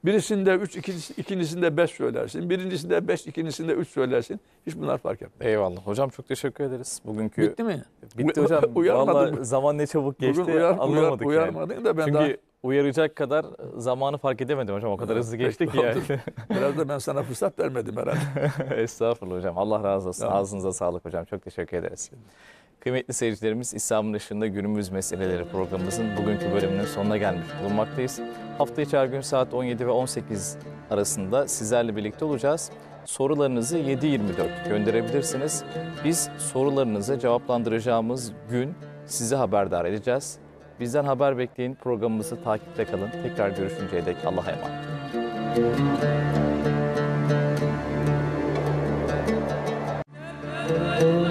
Birisinde üç, ikincisinde beş söylersin. Birincisinde beş, ikincisinde üç söylersin. Hiç bunlar fark etmez. Eyvallah. Hocam çok teşekkür ederiz. Bugünkü... Bitti mi? Bitti hocam. Uyarmadın Vallahi zaman ne çabuk geçti. Bugün uyar, anlamadık uyar, yani. Uyarmadın da ben Çünkü daha uyaracak kadar e, zamanı fark edemedim hocam. O kadar hızlı geçti ki yani. Biraz da ben sana fırsat vermedim herhalde. Estağfurullah hocam. Allah razı olsun. Tamam. Ağzınıza sağlık hocam. Çok teşekkür ederiz. Kıymetli seyircilerimiz İslam'ın ışığında günümüz meseleleri programımızın bugünkü bölümünün sonuna gelmiş bulunmaktayız. Hafta içi her gün saat 17 ve 18 arasında sizlerle birlikte olacağız. Sorularınızı 7.24 gönderebilirsiniz. Biz sorularınızı cevaplandıracağımız gün sizi haberdar edeceğiz. Bizden haber bekleyin. Programımızı takipte kalın. Tekrar görüşünceye dek Allah'a emanet. Müzik